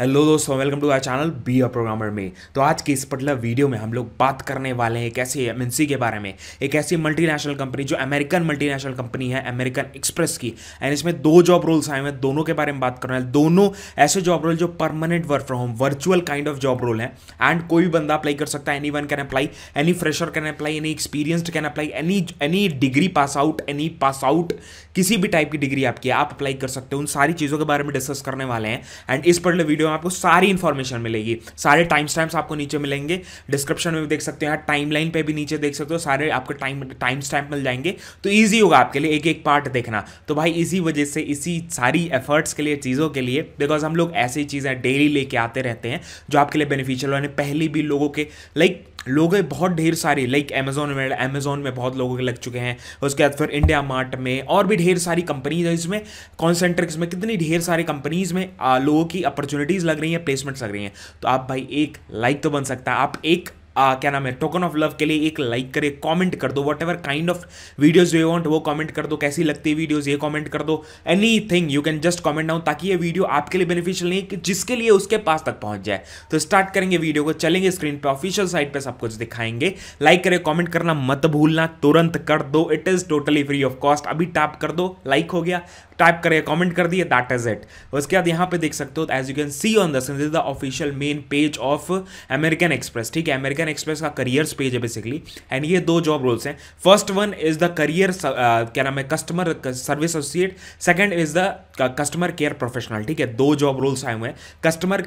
hello दोस्तों welcome to our channel be a programmer में तो आज के इस पर्टिकुलर वीडियो में हम लोग बात करने वाले हैं एक ऐसी एमएनसी के बारे में एक ऐसी मल्टीनेशनल कंपनी जो अमेरिकन मल्टीनेशनल कंपनी है अमेरिकन एक्सप्रेस की एंड इसमें दो जॉब रोल्स आए हुए हैं दोनों के बारे में बात करना है दोनों ऐसे जॉब रोल जो permanent work from home virtual kind of job role है एंड कोई भी बंदा अप्लाई कर सकता है anyone can apply any fresher can apply any experienced can apply any any degree pass out any pass out किसी भी type की डिग्री आपकी आप अप्लाई कर सकते हो उन सारी चीज़ों के बारे में डिस्कस करने वाले हैं एंड इस पर्टिकुलर वीडियो वीडियो में आपको सारी इन्फॉर्मेशन मिलेगी सारे टाइम स्टैम्प्स आपको नीचे मिलेंगे डिस्क्रिप्शन में भी देख सकते हो यहाँ लाइन पर भी नीचे देख सकते हो सारे आपको टाइम टाइम स्टैम्प मिल जाएंगे तो ईजी होगा आपके लिए एक एक पार्ट देखना तो भाई इसी वजह से इसी सारी एफर्ट्स के लिए चीज़ों के लिए बिकॉज हम लोग ऐसी चीज़ें डेली लेके आते रहते हैं जो आपके लिए बेनिफिशियल होने पहले भी लोगों के लाइक लोग बहुत ढेर सारी लाइक अमेजोन वर्ल्ड अमेजोन में बहुत लोगों के लग चुके हैं उसके बाद फिर इंडिया मार्ट में और भी ढेर सारी कंपनीज है इसमें कॉन्सेंट्रिक्स में कितनी ढेर सारी कंपनीज में लोगों की अपॉर्चुनिटीज़ लग रही हैं प्लेसमेंट्स लग रही हैं तो आप भाई एक लाइक तो बन सकता है आप एक आ, क्या नाम है टोकन ऑफ लव के लिए एक लाइक करे कमेंट कर दो whatever kind of videos you want वो कमेंट कर दो कैसी लगती है वीडियोज ये कमेंट कर दो anything you can just comment down ताकि ये वीडियो आपके लिए बेनिफिशियल नहीं कि जिसके लिए उसके पास तक पहुंच जाए तो स्टार्ट करेंगे वीडियो को चलेंगे स्क्रीन पर ऑफिशियल साइट पर सब कुछ दिखाएंगे लाइक करे कॉमेंट करना मत भूलना तुरंत कर दो it is totally free of cost अभी टैप कर दो लाइक हो गया टाइप करें कमेंट कर दिए दैट इज इट उसके बाद यहाँ पे देख सकते हो as you can see on this is the official main page of American Express ठीक है अमेरिकन एक्सप्रेस का करियर्स पेज है बेसिकली एंड ये दो जॉब रोल्स हैं first one is the career क्या नाम है customer service associate second is the customer care professional ठीक है दो जॉब रोल्स आए हुए हैं कस्टमर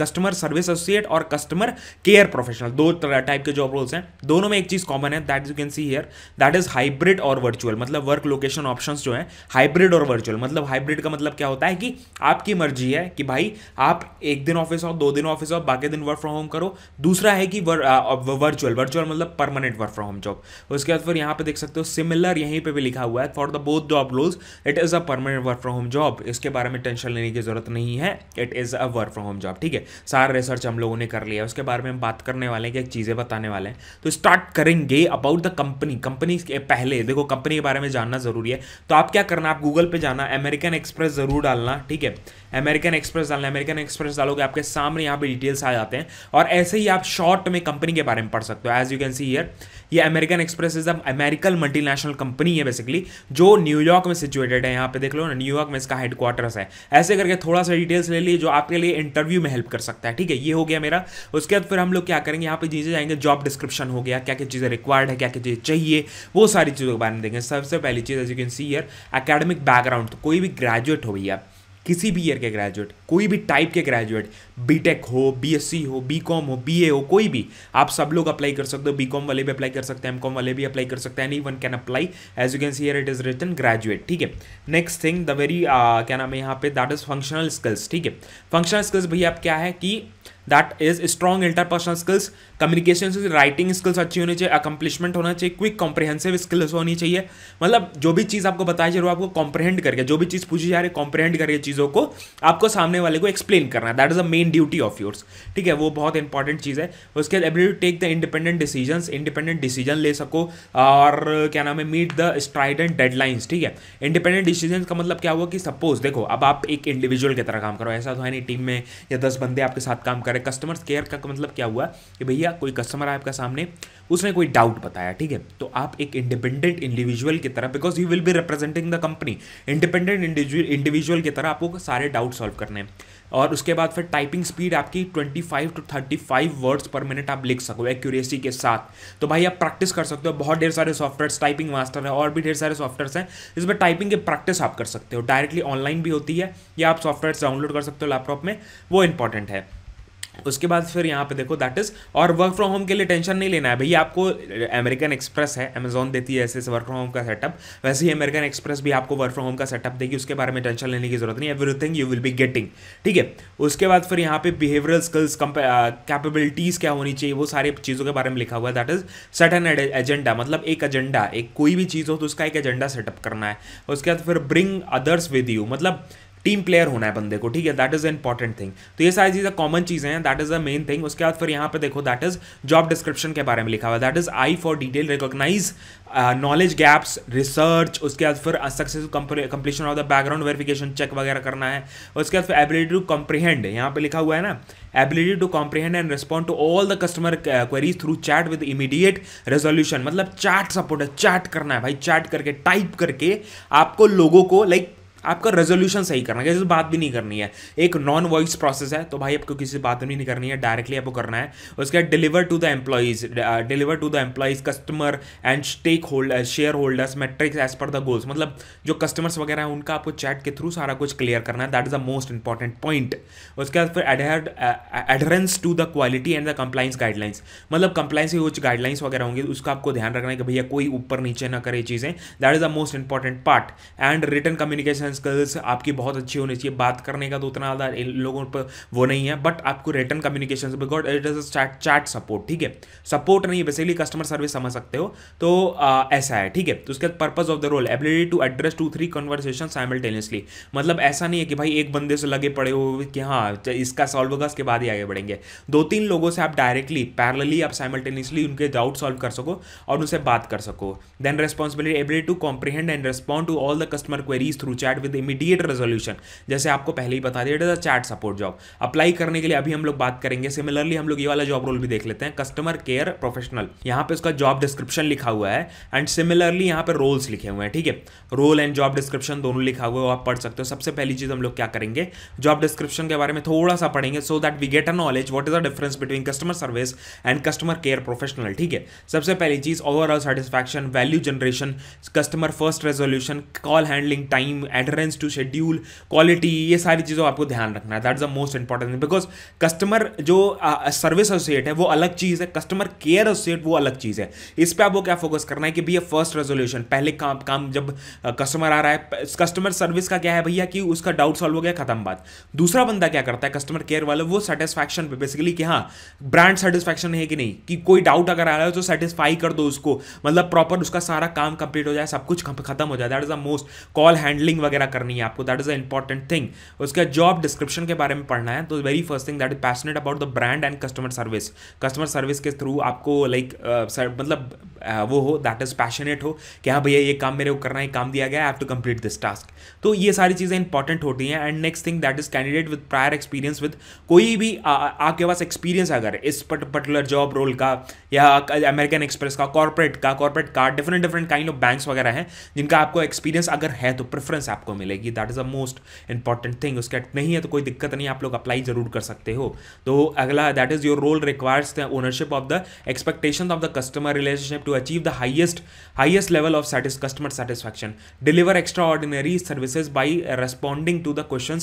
कस्टमर सर्विस एसोसिएट और कस्टमर केयर प्रोफेशनल दो टाइप के जॉब रोल्स हैं दोनों में एक चीज कॉमन है that you can see here that is hybrid और वर्चुअल मतलब वर्क लोकेशन ऑप्शन जो है हाइब्रिड हाइब्रिड और वर्चुअल मतलब हाइब्रिड का मतलब क्या होता है कि आपकी मर्जी है कि भाई आप एक दिन ऑफिस आओ दो दिन ऑफिस आओ बाकी दिन वर्क फ्रॉम होम करो दूसरा है कि वर्चुअल वर्चुअल मतलब permanent work from home job उसके बाद फिर यहाँ पे देख सकते हो सिमिलर यहीं पे भी लिखा हुआ है for the both job roles it is a permanent work from home job इसके बारे में टेंशन लेने की जरूरत नहीं है it is a work from home job ठीक है सारा रिसर्च हम लोगों ने कर लिया उसके बारे में हम बात करने वाले हैं कि चीज़ें बताने वाले हैं तो स्टार्ट करेंगे अबाउट द कंपनी कंपनी पहले देखो कंपनी के बारे में जानना जरूरी है तो आप क्या करना आप गूगल गूगल पे जाना अमेरिकन एक्सप्रेस ज़रूर डालना ठीक है अमेरिकन एक्सप्रेस डालना अमेरिकन एक्सप्रेस डालोगे आपके सामने यहाँ पे डिटेल्स आ जाते हैं और ऐसे ही आप शॉर्ट में कंपनी के बारे में पढ़ सकते हो as you can see here ये American Express is a American multinational company है बेसिकली जो न्यूयॉर्क में सिचुएटेड है यहाँ पे देख लो ना न्यूयॉर्क में इसका हेडक्वार्टर्स है ऐसे करके थोड़ा सा डिटेल्स ले लिए जो आपके लिए इंटरव्यू में हेल्प कर सकता है ठीक है ये हो गया मेरा उसके बाद फिर हम लोग क्या करेंगे यहाँ पे चीज़ें जाएंगे जॉब डिस्क्रिप्शन हो गया क्या क्या चीज़ें रिक्वायर्ड है क्या क्या चीज़ें चाहिए वो सारी चीज़ों के बारे में देखेंगे सबसे पहली चीज़ as you can see here academic background कोई भी ग्रेजुएट हो भैया किसी भी ईयर के ग्रेजुएट कोई भी टाइप के ग्रेजुएट बीटेक हो बीएससी हो बीकॉम हो बीए हो कोई भी आप सब लोग अप्लाई कर सकते हो बीकॉम वाले भी अप्लाई कर सकते हैं एमकॉम वाले भी अप्लाई कर सकते हैं anyone can apply as you can see here it is written graduate ठीक है नेक्स्ट थिंग द वेरी क्या नाम है यहाँ पे दैट इज फंक्शनल स्किल्स ठीक है फंक्शनल स्किल्स भैया आप क्या है कि that is strong interpersonal skills communication writing skills अच्छी होनी चाहिए अकम्पलिशमेंट होना चाहिए क्विक कॉम्प्रहेंसिव स्किल्स होनी चाहिए मतलब जो भी चीज़ आपको बताई जा रही हो आपको कॉम्प्रहेंड करके जो भी चीज़ पूछी जा रही है कॉम्प्रहेंड करके चीज़ों को आपको सामने वाले को एक्सप्लेन करना है that is a main duty of yours ठीक है वो बहुत इंपॉर्टेंट चीज़ है उसके बाद ability take the independent decision independent decision ले सको और क्या नाम है मीट द स्ट्राइडेंट डेडलाइंस ठीक है इंडिपेंडेंट डिसीजन का मतलब क्या हुआ कि सपोज देखो अब आप एक इंडिविजुअल की तरह काम करो ऐसा तो है नहीं टीम में या दस बंदे आपके साथ काम कर करें कस्टमर केयर का मतलब क्या हुआ कि भैया कोई कस्टमर आया आपका सामने उसने कोई डाउट बताया ठीक है तो आप एक इंडिपेंडेंट इंडिविजुअल की तरह because you will be representing the company independent individual की तरह आपको सारे डाउट सॉल्व करने हैं और उसके बाद फिर टाइपिंग स्पीड आपकी 25 टू 35 वर्ड्स पर मिनट आप लिख सको एक्यूरेसी के साथ तो भाई आप प्रैक्टिस कर सकते हो बहुत ढेर सारे सॉफ्टवेयर टाइपिंग मास्टर है और भी ढेर सारे सॉफ्टवेयर्स हैं जिसमें टाइपिंग की प्रैक्टिस आप कर सकते हो डायरेक्टली ऑनलाइन भी होती है या आप सॉफ्टवेयर डाउनलोड कर सकते हो लैपटॉप में वो इंपॉर्टेंट है उसके बाद फिर यहाँ पे देखो दैट इज़ और वर्क फ्रॉम होम के लिए टेंशन नहीं लेना है भैया आपको अमेरिकन एक्सप्रेस है अमेजोन देती है ऐसे वर्क फ्रॉम होम का सेटअप वैसे ही अमेरिकन एक्सप्रेस भी आपको वर्क फ्रॉम होम का सेटअप देगी उसके बारे में टेंशन लेने की जरूरत नहीं everything you will be getting ठीक है उसके बाद फिर यहाँ पे बिहेवियरल स्किल्स कैपेबिलिटीज़ क्या होनी चाहिए वो सारी चीज़ों के बारे में लिखा हुआ है that is set an agenda मतलब एक एजेंडा एक कोई भी चीज़ हो तो उसका एक एजेंडा सेटअप करना है उसके बाद फिर ब्रिंग अदर्स विद यू मतलब टीम प्लेयर होना है बंदे को ठीक है दैट इज इंपॉर्टेंट थिंग तो ये सारी चीज़ें कॉमन चीज़ें हैं that is a main thing उसके बाद फिर यहाँ पे देखो दैट इज जॉब डिस्क्रिप्शन के बारे में लिखा हुआ that is eye for detail recognise knowledge gaps research उसके बाद फिर successful completion of the background verification check वगैरह करना है उसके बाद फिर एबिलिटी टू कॉम्प्रीहेंड यहाँ पे लिखा हुआ है ना ability to comprehend and respond to all the customer queries through chat with immediate resolution मतलब चैट सपोर्ट है चैट करना है भाई चैट करके टाइप करके आपको लोगों को लाइक like, आपका रेजोल्यूशन सही करना है जैसे तो बात भी नहीं करनी है एक नॉन वॉइस प्रोसेस है तो भाई आपको किसी बात भी नहीं करनी है डायरेक्टली आपको करना है उसके बाद deliver to the employees deliver to the employees customer and stakeholder shareholders matrix as per the goals मतलब जो कस्टमर्स वगैरह हैं उनका आपको चैट के थ्रू सारा कुछ क्लियर करना है that is the most important point उसके बाद फिर adherence to the quality and the compliance guidelines मतलब कंप्लाइंस की कुछ गाइडलाइंस वगैरह होंगी उसका आपको ध्यान रखना है कि भैया कोई ऊपर नीचे ना करे चीज़ें that is the most important part and written communication conference skills आपकी बहुत अच्छी होनी चाहिए बात करने का तो उतना ज़्यादा लोगों पर वो नहीं है बट आपको written communication because it is at chat support ठीक है सपोर्ट नहीं बेसिकली कस्टमर सर्विस समझ सकते हो तो आ, ऐसा है ठीक है तो उसके purpose of the role ability to address two three conversation simultaneously मतलब ऐसा नहीं है कि भाई एक बंदे से लगे पड़े हो कि हाँ इसका सॉल्व होगा उसके बाद ही आगे बढ़ेंगे दो तीन लोगों से आप डायरेक्टली पैरलली आप साइमल्टेनियसली उनके डाउट सॉल्व कर सको और उनसे बात कर सको then responsibility ability to comprehend and respond to all the customer queries through chat with immediate resolution जैसे आपको पहले ही बता दिया it is a chat support job apply करने के लिए अभी हम लोग बात करेंगे सिमिलरली हम लोग ये वाला जॉब रोल भी देख लेते हैं कस्टमर केयर प्रोफेशनल यहाँ पे उसका जॉब डिस्क्रिप्शन लिखा हुआ है एंड सिमिलरली यहाँ पर रोल्स लिखे हुए हैं ठीक है रोल एंड जॉब डिस्क्रिप्शन दोनों लिखा हुआ है आप पढ़ सकते हो सबसे पहली चीज़ हम लोग क्या करेंगे जॉब डिस्क्रिप्शन के बारे में थोड़ा सा पढ़ेंगे so that we get a knowledge what is the difference between customer service and customer care professional ठीक है सबसे पहली चीज़ overall satisfaction value generation customer first resolution call handling time adherence to schedule quality ये सारी चीज़ों आपको ध्यान रखना है that is the most important because customer जो सर्विस एसोसिएट है वो अलग चीज़ है कस्टमर केयर एसोसिएट वो अलग चीज़ है इस पर आपको क्या फोकस करना है कि भैया फर्स्ट रेजोल्यूशन पहले काम काम जब कस्टमर आ रहा है कस्टमर सर्विस का क्या है भैया कि उसका डाउट सॉल्व हो गया खत्म बात दूसरा बंदा क्या करता है कस्टमर केयर वाले वो सेटिस्फैक्शन पे बेसिकली कि हाँ ब्रांड सेटिस्फैक्शन है कि नहीं कि कोई डाउट अगर आ रहा है तो सेटिस्फाई कर दो उसको मतलब प्रॉपर उसका सारा काम कंप्लीट हो जाए सब कुछ खत्म हो जाए that is the most call handling वगैरह वगैरह करनी है आपको that is a important thing उसका जॉब डिस्क्रिप्शन के बारे में पढ़ना है तो very first thing that is passionate about the brand and customer service customer service के थ्रू आपको लाइक like, uh, मतलब uh, वो हो दैट इज़ पैशनेट हो कि हाँ भैया ये काम मेरे को करना है काम दिया गया have to complete this task तो ये सारी चीज़ें इंपॉर्टेंट होती हैं and next thing that is candidate with prior experience with कोई भी आ, आपके पास एक्सपीरियंस अगर इस पर्टिकुलर जॉब रोल का या अमेरिकन एक्सप्रेस का कॉर्पोरेट का कॉर्पोरेट का different different kind of banks वगैरह हैं जिनका आपको एक्सपीरियंस अगर है तो प्रेफरेंस आपको तो मिलेगी that is a most important thing उसके नहीं है तो कोई दिक्कत नहीं आप लोग अप्लाई जरूर कर सकते हो तो अगला that is your role requires the ownership of the expectation of the customer relationship to achieve the highest highest level of customer satisfaction deliver extraordinary services by responding to the question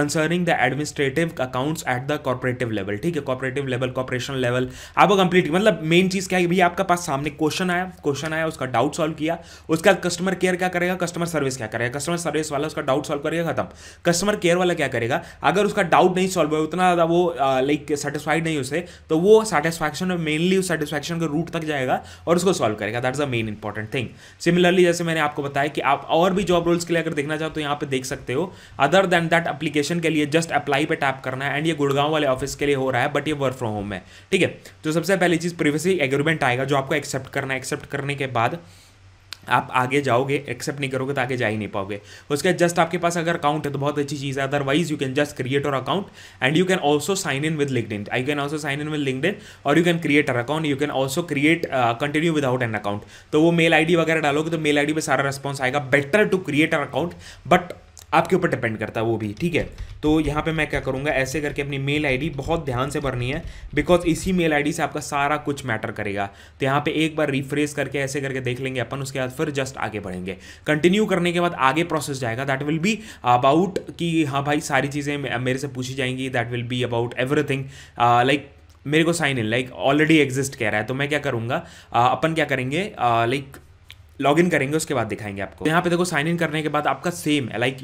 concerning the administrative accounts at the cooperative level ठीक है cooperative level corporation level आपको complete मतलब मेन चीज़ क्या है भैया आपका पास सामने क्वेश्चन आया क्वेश्चन आया उसका डाउट सॉल्व किया उसका कस्टमर केयर क्या करेगा कस्टमर सर्विस क्या करेगा कस्टमर कस्टमर सर्विस वाला उसका डाउट सॉल्व करेगा खत्म कस्टमर केयर वाला क्या करेगा अगर उसका डाउट नहीं सॉल्व हुआ उतना ज़्यादा वो लाइक सेटिस्फाइड नहीं उसे तो वो सेटिस्फैक्शन में मेनली उस सेटिस्फैक्शन के रूट तक जाएगा और उसको सॉल्व करेगा that is a main important thing similarly जैसे मैंने आपको बताया कि आप और भी जॉब रोल्स के लिए अगर देखना चाहो तो यहाँ पर देख सकते हो अदर देन दैट एप्लीकेशन के लिए जस्ट अप्लाई पर टैप करना है एंड ये गुड़गांव वाले ऑफिस के लिए हो रहा है बट ये वर्क फ्रॉम होम है ठीक है तो सबसे पहली चीज़ प्रिवेसी एग्रीमेंट आएगा जो आपको एक्सेप्ट करना है एक्सेप्ट करने के बाद आप आगे जाओगे एक्सेप्ट नहीं करोगे तो आगे जा ही नहीं पाओगे उसके बाद जस्ट आपके पास अगर अकाउंट है तो बहुत अच्छी चीज़ है otherwise you can just create your account and you can also sign in with linked I can also sign in with linked or you can create your account you can also create continue without an account तो वो mail आई वगैरह डालोगे तो mail आई पे सारा response आएगा better to create your account but आपके ऊपर डिपेंड करता है वो भी ठीक है तो यहाँ पे मैं क्या करूँगा ऐसे करके अपनी मेल आईडी बहुत ध्यान से भरनी है बिकॉज इसी मेल आईडी से आपका सारा कुछ मैटर करेगा तो यहाँ पे एक बार रिफ्रेस करके ऐसे करके देख लेंगे अपन उसके बाद फिर जस्ट आगे बढ़ेंगे कंटिन्यू करने के बाद आगे प्रोसेस जाएगा दैट विल बी अबाउट कि हाँ भाई सारी चीज़ें मेरे से पूछी जाएंगी that will be about everything like मेरे को sign in like already exist कह रहा है तो मैं क्या करूँगा अपन क्या करेंगे लाइक लॉग इन करेंगे उसके बाद दिखाएंगे आपको तो यहाँ पे देखो साइन इन करने के बाद आपका same like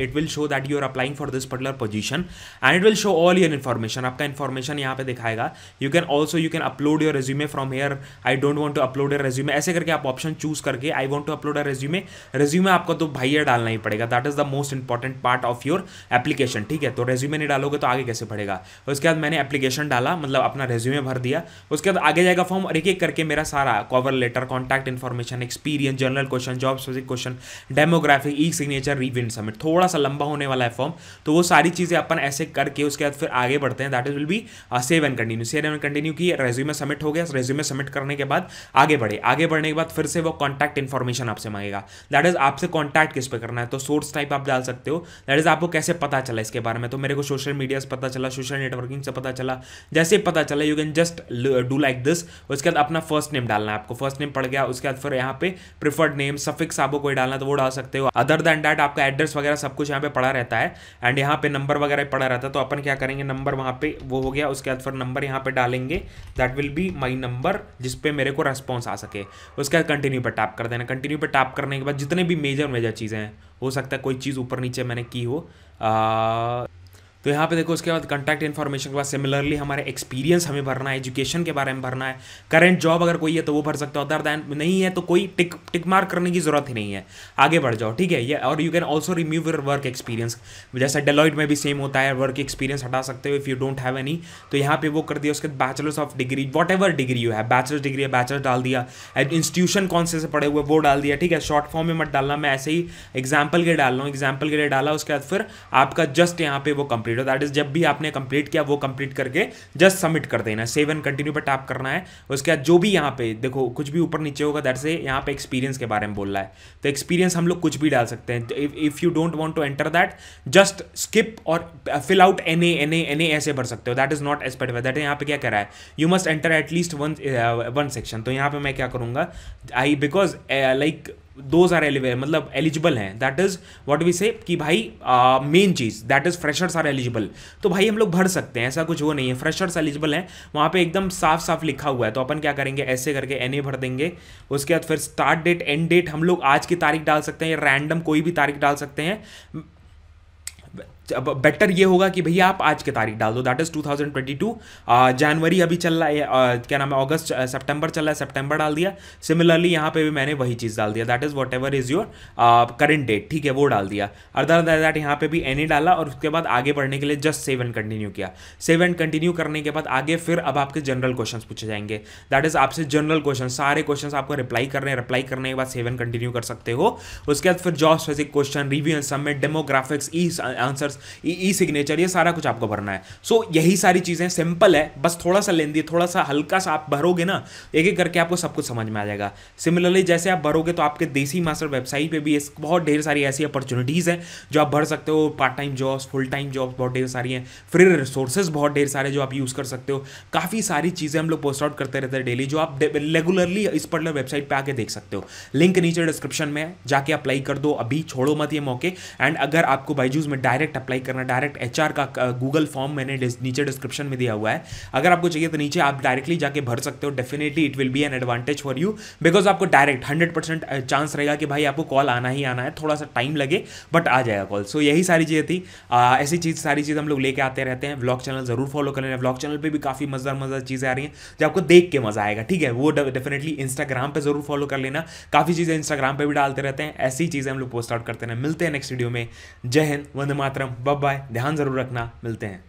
it will show that you are applying for this particular position and it will show all your information आपका इन्फॉर्मेशन यहाँ पे दिखाएगा you can also you can upload your resume from here I don't want to upload your resume ऐसे करके आप option choose करके I want to upload a resume resume आपको तो ये डालना ही पड़ेगा that is the most important part of your application ठीक है तो रेज्यूमे नहीं डालोगे तो आगे कैसे पड़ेगा उसके बाद मैंने एप्लीकेशन डाला मतलब अपना रेज्यूमे भर दिया उसके बाद आगे जाएगा फॉर्म और एक एक करके मेरा सारा cover letter contact information experience experience general question job specific question demographic E signature review submit थोड़ा सा लंबा होने वाला है फॉर्म तो वो सारी चीज़ें अपन ऐसे करके उसके बाद फिर आगे बढ़ते हैं that is will be save and continue save and continue की रेज्यूमे सबमिट हो गया रेज्यूमे सबमिट करने के बाद आगे बढ़े आगे बढ़ने के बाद फिर से वो कॉन्टैक्ट इन्फॉर्मेशन आपसे मांगेगा दैट इज आपसे कॉन्टैक्ट किस पर करना है तो सोर्स टाइप आप डाल सकते हो दैट इज आपको कैसे पता चला इसके बारे में तो मेरे को सोशल मीडिया से पता चला सोशल नेटवर्किंग से पता चला जैसे पता चला you can just do like this उसके बाद अपना फर्स्ट नेम डालना है आपको फर्स्ट नेम पड़ गया उसके बाद फिर यहाँ पे प्रिफर्ड नेम सफिक्स आपको कोई डालना तो वो डाल सकते हो अदर देन डैट आपका एड्रेस वगैरह सब कुछ यहाँ पे पड़ा रहता है एंड यहाँ पे नंबर वगैरह पड़ा रहता है तो अपन क्या करेंगे नंबर वहाँ पे वो हो गया उसके बाद फिर नंबर यहाँ पे डालेंगे that will be my number जिसपे मेरे को रेस्पॉन्स आ सके उसके बाद कंटिन्यू पर टैप कर देना कंटिन्यू पर टैप करने के बाद जितने भी मेजर मेजर चीज़ें हैं हो सकता है कोई चीज़ ऊपर नीचे मैंने की हो आ, तो यहाँ पे देखो उसके बाद कंटैक्ट इन्फॉर्मेशन के बाद सिमिलरली हमारे एक्सपीरियंस हमें भरना है एजुकेशन के बारे में भरना है करंट जॉब अगर कोई है तो वो भर सकते हो अदर दैन नहीं है तो कोई टिक टिक मार्क करने की जरूरत ही नहीं है आगे बढ़ जाओ ठीक है ये और you can also remove your work experience जैसे डेलॉइट में भी सेम होता है वर्क एक्सपीरियंस हटा सकते हो if you don't have any तो यहाँ पे वो कर दिया उसके बाद bachelors of degree whatever degree you है बैचलर्स डिग्री है बैचलर्स डाल दिया इंस्टीट्यूशन कौन से से पड़े हुए वो डाल दिया ठीक है शॉर्ट फॉर्म में मत डालना मैं ऐसे ही एग्जाम्पल के डाल रहा हूँ एग्जाम्पल के लिए डाला उसके बाद फिर आपका जस्ट यहाँ पे वो कंप्लीट कंप्लीट हो दैट इज जब भी आपने कंप्लीट किया वो कंप्लीट करके जस्ट सबमिट कर देना सेव एंड कंटिन्यू पर टैप करना है उसके बाद जो भी यहाँ पे देखो कुछ भी ऊपर नीचे होगा दैट से यहाँ पे एक्सपीरियंस के बारे में बोल रहा है तो एक्सपीरियंस हम लोग कुछ भी डाल सकते हैं if you don't want to enter that just skip और fill out N A N A N A ऐसे भर सकते हो that is not expect that यहाँ पे क्या कह रहा है you must enter at least one one section तो यहाँ पे मैं क्या करूँगा I because like those are एलिवे मतलब एलिजिबल हैं that is what we say कि भाई मेन चीज़ that is freshers are eligible तो भाई हम लोग भर सकते हैं ऐसा कुछ वो नहीं है फ्रेशर्स एलिजिबल हैं वहाँ पे एकदम साफ साफ लिखा हुआ है तो अपन क्या करेंगे ऐसे करके एन भर देंगे उसके बाद फिर स्टार्ट डेट एंड डेट हम लोग आज की तारीख डाल सकते हैं या रैंडम कोई भी तारीख डाल सकते हैं बेटर ये होगा कि भैया आप आज की तारीख डाल दो दैट इज़ 2022 जनवरी अभी चल रहा है क्या नाम है अगस्त सितंबर चल रहा है सितंबर डाल दिया सिमिलरली यहाँ पे भी मैंने वही चीज़ डाल दिया that is whatever is your current date ठीक है वो डाल दिया अदर दैट यहाँ पे भी एनी डाला और उसके बाद आगे बढ़ने के लिए जस्ट सेव एंड कंटिन्यू किया सेव एंड कंटिन्यू करने के बाद आगे फिर अब आपके जनरल क्वेश्चन पूछे जाएंगे दैट इज़ आपसे जनरल क्वेश्चन सारे क्वेश्चन आपको रिप्लाई करने रिप्लाई करने के बाद सेव एंड कंटिन्यू कर सकते हो उसके बाद फिर job specific question review and submit demographics E answers E signature ये सारा कुछ आपको भरना है सो so, यही सारी चीज़ें सिंपल है बस थोड़ा सा लेंदी थोड़ा सा हल्का सा आप भरोगे ना एक एक करके आपको सब कुछ समझ में आ जाएगा सिमिलरली जैसे आप भरोगे तो आपके देसी मास्टर वेबसाइट पर भी बहुत ढेर सारी ऐसी अपॉर्चुनिटीज़ हैं जो आप भर सकते हो part time jobs full time jobs बहुत ढेर सारी हैं फ्री रिसोर्सेज बहुत ढेर सारे जो आप यूज़ कर सकते हो काफ़ी सारी चीज़ें हम लोग पोस्ट आउट करते रहते हैं डेली जो आप रेगुलरली इस पर्टिकुलर वेबसाइट पर आके देख सकते हो लिंक नीचे डिस्क्रिप्शन में जाके अप्लाई कर दो अभी छोड़ो मत ये मौके एंड अगर आपको बाइजूज में डायरेक्ट अप्लाई करना डायरेक्ट एच का गूगल फॉर्म मैंने नीचे डिस्क्रिप्शन में दिया हुआ है अगर आपको चाहिए तो नीचे आप डायरेक्टली जाके भर सकते हो definitely it will be an advantage for you because आपको डायरेक्ट हंड्रेड परसेंट चांस रहेगा कि भाई आपको कॉल आना ही आना है थोड़ा सा टाइम लगे बट आ जाएगा कॉल सो यही सारी चीज़ें थी ऐसी चीज़ सारी चीज़ हम लोग लेके आते रहते हैं ब्लॉग चैनल जरूर फॉलो कर लेना ब्लॉग चैनल पर भी काफ़ी मजा मजा चीज़ें आ रही हैं जो आपको देख के मज़ा आएगा ठीक है वो डेफिनेटली इंस्टाग्राम पर जरूर फॉलो कर लेना काफ़ी चीज़ें इंस्टाग्राम पर भी डालते रहते हैं ऐसी चीज़ें हम लोग पोस्ट आउट करते हैं मिलते हैं नेक्स्ट वीडियो में जय हिंद वंदमातरम मातरम बाय बाय ध्यान ज़रूर रखना मिलते हैं